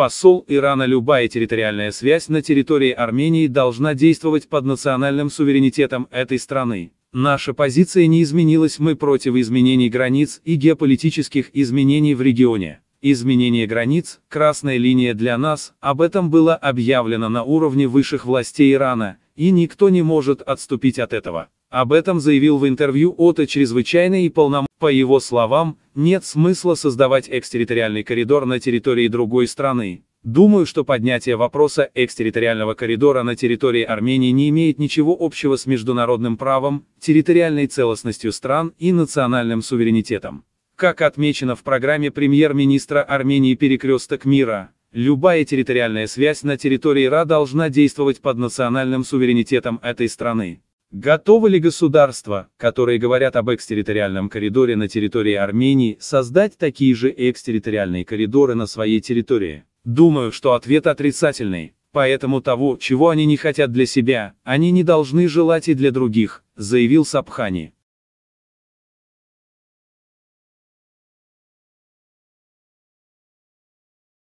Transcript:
посол Ирана любая территориальная связь на территории Армении должна действовать под национальным суверенитетом этой страны. Наша позиция не изменилась, мы против изменений границ и геополитических изменений в регионе. Изменение границ – красная линия для нас, об этом было объявлено на уровне высших властей Ирана, и никто не может отступить от этого. Об этом заявил в интервью Ото чрезвычайно и полном. По его словам, нет смысла создавать экстерриториальный коридор на территории другой страны. Думаю, что поднятие вопроса экстерриториального коридора на территории Армении не имеет ничего общего с международным правом, территориальной целостностью стран и национальным суверенитетом. Как отмечено в программе премьер-министра Армении «Перекресток мира», любая территориальная связь на территории РА должна действовать под национальным суверенитетом этой страны. Готовы ли государства, которые говорят об экстерриториальном коридоре на территории Армении, создать такие же экстерриториальные коридоры на своей территории? Думаю, что ответ отрицательный. Поэтому того, чего они не хотят для себя, они не должны желать и для других, заявил Сабхани.